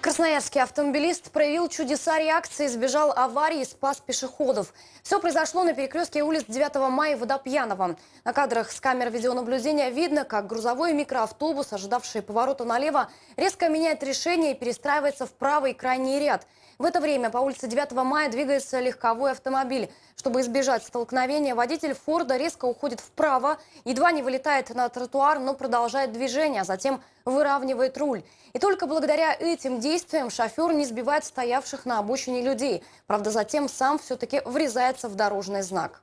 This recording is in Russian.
Красноярский автомобилист проявил чудеса реакции, избежал аварии, спас пешеходов. Все произошло на перекрестке улиц 9 мая и Водопьянова. На кадрах с камер видеонаблюдения видно, как грузовой микроавтобус, ожидавший поворота налево, резко меняет решение и перестраивается в правый крайний ряд. В это время по улице 9 мая двигается легковой автомобиль. Чтобы избежать столкновения, водитель Форда резко уходит вправо, едва не вылетает на тротуар, но продолжает движение, а затем выравнивает руль. И только благодаря этим действиям действием шофер не сбивает стоявших на обочине людей. Правда, затем сам все-таки врезается в дорожный знак.